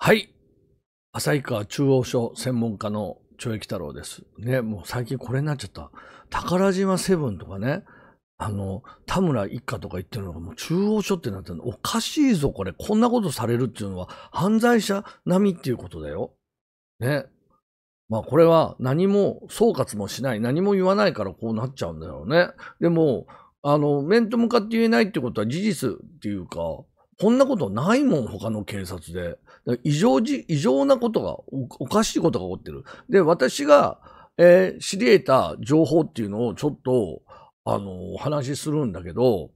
はい。旭川中央署専門家の懲役太郎です。ね、もう最近これになっちゃった。宝島セブンとかね、あの、田村一家とか言ってるのがもう中央署ってなってるの。おかしいぞ、これ。こんなことされるっていうのは犯罪者並みっていうことだよ。ね。まあこれは何も総括もしない、何も言わないからこうなっちゃうんだよね。でも、あの、面と向かって言えないってことは事実っていうか、こんなことないもん、他の警察で。異常時、異常なことがお、おかしいことが起こってる。で、私が、えー、知り得た情報っていうのをちょっと、あのー、お話しするんだけど、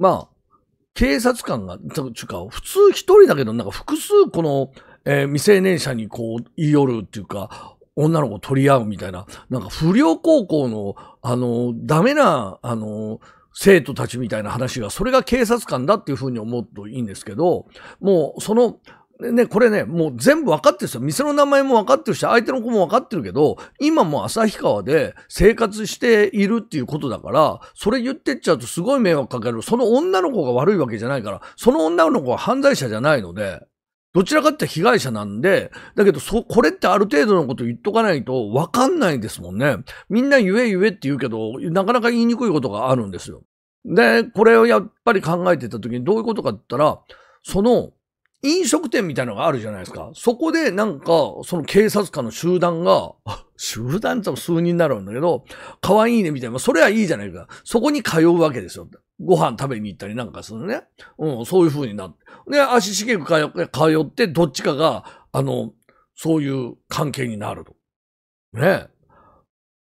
まあ、警察官が、ちゅか、普通一人だけど、なんか複数この、えー、未成年者にこう、言い寄るっていうか、女の子を取り合うみたいな、なんか不良高校の、あのー、ダメな、あのー、生徒たちみたいな話が、それが警察官だっていうふうに思うといいんですけど、もうその、ね、これね、もう全部わかってるんですよ。店の名前もわかってるし、相手の子もわかってるけど、今も旭川で生活しているっていうことだから、それ言ってっちゃうとすごい迷惑かける。その女の子が悪いわけじゃないから、その女の子は犯罪者じゃないので、どちらかって被害者なんで、だけど、そ、これってある程度のこと言っとかないとわかんないですもんね。みんな言え言えって言うけど、なかなか言いにくいことがあるんですよ。で、これをやっぱり考えてた時にどういうことかって言ったら、その、飲食店みたいのがあるじゃないですか。そこでなんか、その警察官の集団が、集団って数人になるんだけど、可愛いねみたいな、それはいいじゃないか。そこに通うわけですよ。ご飯食べに行ったりなんかするね。うん、そういう風になって。で、足しげく通って、どっちかが、あの、そういう関係になると。ね。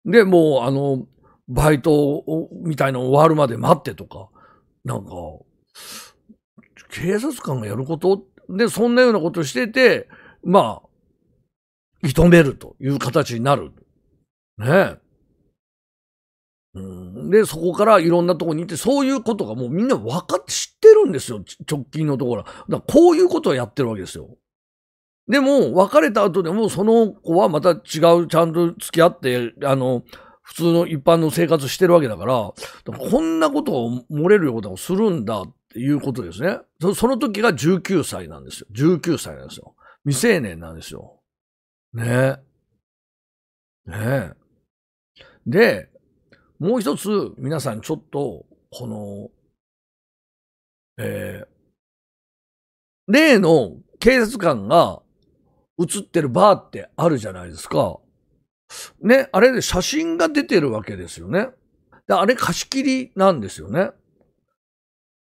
で、もう、あの、バイトみたいの終わるまで待ってとか、なんか、警察官がやることで、そんなようなことしてて、まあ、認めるという形になる。ねうん、で、そこからいろんなとこに行って、そういうことがもうみんな分かって知ってるんですよ、直近のところ。だこういうことをやってるわけですよ。でも、別れた後でもその子はまた違う、ちゃんと付き合って、あの、普通の一般の生活してるわけだから、からこんなことを漏れるようなことをするんだっいうことですね。その時が19歳なんですよ。19歳なんですよ。未成年なんですよ。ねえ。ねえ。で、もう一つ皆さんちょっと、この、えー、例の警察官が映ってるバーってあるじゃないですか。ね、あれで写真が出てるわけですよね。であれ貸し切りなんですよね。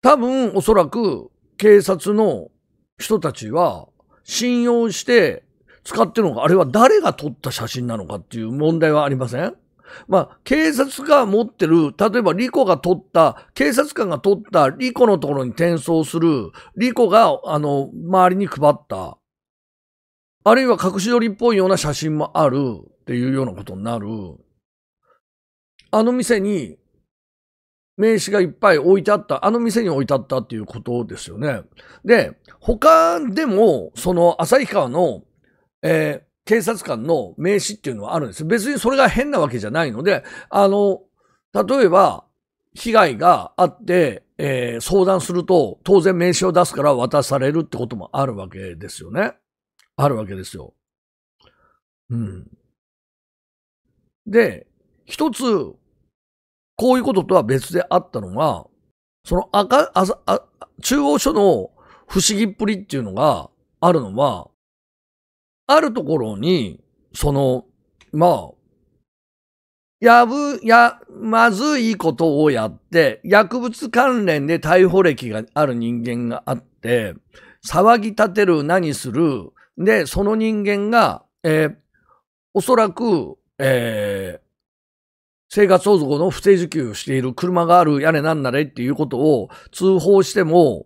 多分、おそらく、警察の人たちは、信用して使ってるのか、あれは誰が撮った写真なのかっていう問題はありませんまあ、警察が持ってる、例えばリコが取った、警察官が撮ったリコのところに転送する、リコが、あの、周りに配った、あるいは隠し撮りっぽいような写真もあるっていうようなことになる。あの店に名刺がいっぱい置いてあった、あの店に置いてあったっていうことですよね。で、他でも、その旭川の、えー、警察官の名刺っていうのはあるんです。別にそれが変なわけじゃないので、あの、例えば、被害があって、えー、相談すると、当然名刺を出すから渡されるってこともあるわけですよね。あるわけですよ。うん。で、一つこういうこととは別であったのが、その赤、中央署の不思議っぷりっていうのがあるのは、あるところに、その、まあ、やぶ、や、まずいことをやって、薬物関連で逮捕歴がある人間があって、騒ぎ立てる、何する、で、その人間が、えー、おそらく、えー、生活相続の不正受給している車がある屋根なんなれっていうことを通報しても、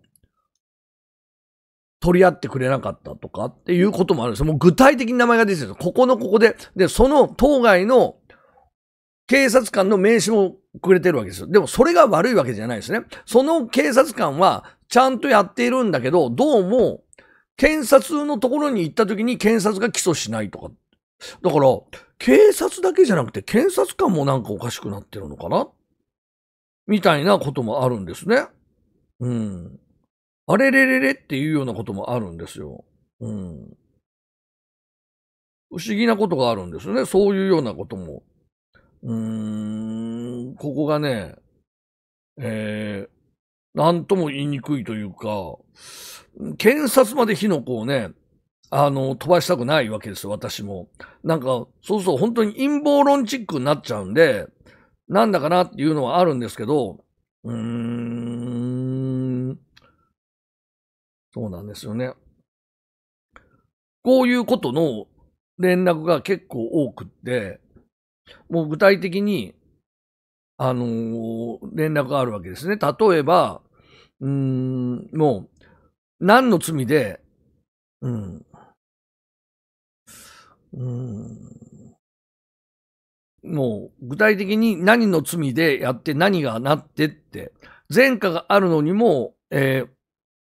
取り合ってくれなかったとかっていうこともあるんですもう具体的に名前が出てるんですここのここで、で、その当該の警察官の名刺もくれてるわけですよ。でもそれが悪いわけじゃないですね。その警察官はちゃんとやっているんだけど、どうも検察のところに行った時に検察が起訴しないとかっだから、警察だけじゃなくて検察官もなんかおかしくなってるのかなみたいなこともあるんですね。うん。あれれれれっていうようなこともあるんですよ。うん。不思議なことがあるんですよね。そういうようなことも。うーん、ここがね、えー、なんとも言いにくいというか、検察まで火の粉をね、あの、飛ばしたくないわけですよ、私も。なんか、そうそう、本当に陰謀論チックになっちゃうんで、なんだかなっていうのはあるんですけど、うーん、そうなんですよね。こういうことの連絡が結構多くって、もう具体的に、あのー、連絡があるわけですね。例えば、うーん、もう、何の罪で、うん、うん。もう、具体的に何の罪でやって何がなってって、前科があるのにも、えー、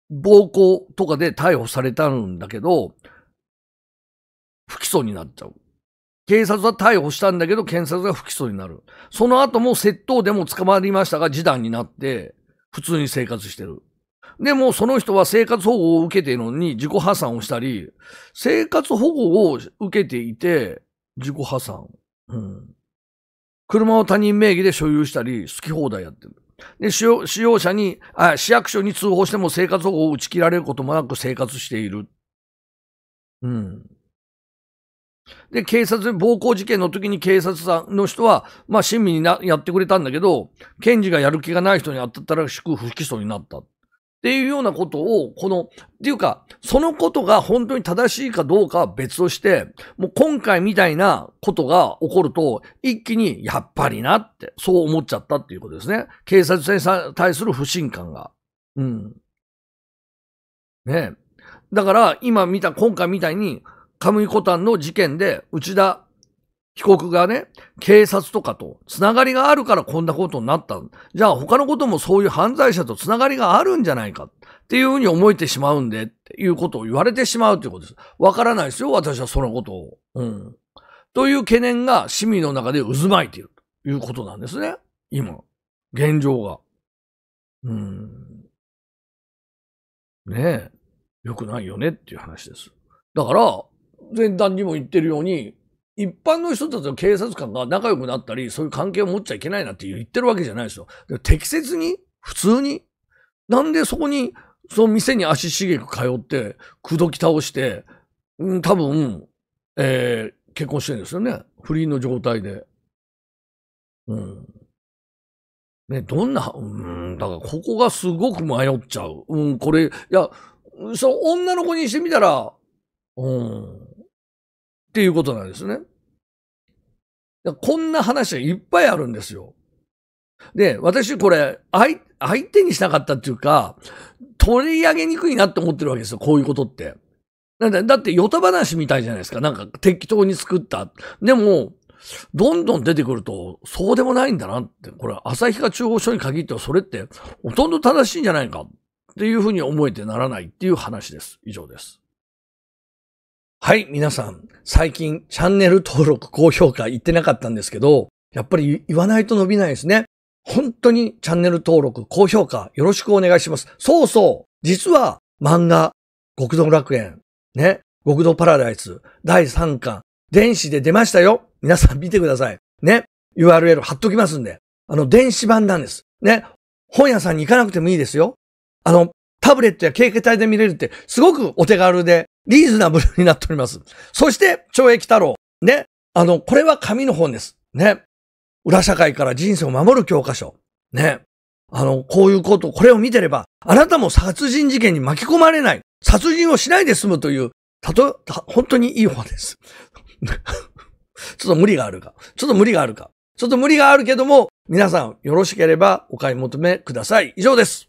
暴行とかで逮捕されたんだけど、不起訴になっちゃう。警察は逮捕したんだけど、検察が不起訴になる。その後も窃盗でも捕まりましたが、示談になって、普通に生活してる。でもその人は生活保護を受けているのに自己破産をしたり、生活保護を受けていて自己破産。うん。車を他人名義で所有したり、好き放題やってる。で、使用使用者にあ、市役所に通報しても生活保護を打ち切られることもなく生活している。うん。で、警察、暴行事件の時に警察さんの人は、まあ、親身にな、やってくれたんだけど、検事がやる気がない人に当たったらしく不起訴になった。っていうようなことを、この、っていうか、そのことが本当に正しいかどうかは別として、もう今回みたいなことが起こると、一気にやっぱりなって、そう思っちゃったっていうことですね。警察に対する不信感が。うん。ねだから、今見た、今回みたいに、カムイコタンの事件で、内田被告がね、警察とかとつながりがあるからこんなことになった。じゃあ他のこともそういう犯罪者とつながりがあるんじゃないかっていうふうに思えてしまうんでっていうことを言われてしまうということです。わからないですよ、私はそのことを。うん。という懸念が市民の中で渦巻いているということなんですね。今。現状が。うん。ねえ。良くないよねっていう話です。だから、前段にも言ってるように、一般の人たちの警察官が仲良くなったり、そういう関係を持っちゃいけないなって言ってるわけじゃないですよ。適切に普通になんでそこに、その店に足しげく通って、口説き倒して、うん、多分、えー、結婚してるんですよね。不倫の状態で。うん。ね、どんな、うん、だからここがすごく迷っちゃう。うん、これ、いや、その女の子にしてみたら、うん、っていうことなんですね。こんな話はいっぱいあるんですよ。で、私これ、相、相手にしなかったっていうか、取り上げにくいなって思ってるわけですよ。こういうことって。なんだ、だって、ヨタ話みたいじゃないですか。なんか、適当に作った。でも、どんどん出てくると、そうでもないんだなって。これ、旭川中央署に限っては、それって、ほとんど正しいんじゃないか。っていうふうに思えてならないっていう話です。以上です。はい、皆さん、最近チャンネル登録、高評価言ってなかったんですけど、やっぱり言わないと伸びないですね。本当にチャンネル登録、高評価、よろしくお願いします。そうそう実は漫画、極道楽園、ね、極道パラダイス、第3巻、電子で出ましたよ皆さん見てください。ね、URL 貼っときますんで。あの、電子版なんです。ね、本屋さんに行かなくてもいいですよ。あの、タブレットや携帯で見れるって、すごくお手軽で、リーズナブルになっております。そして、懲役太郎。ね。あの、これは紙の本です。ね。裏社会から人生を守る教科書。ね。あの、こういうこと、これを見てれば、あなたも殺人事件に巻き込まれない。殺人をしないで済むという、たと、た本当にいい本です。ちょっと無理があるか。ちょっと無理があるか。ちょっと無理があるけども、皆さんよろしければお買い求めください。以上です。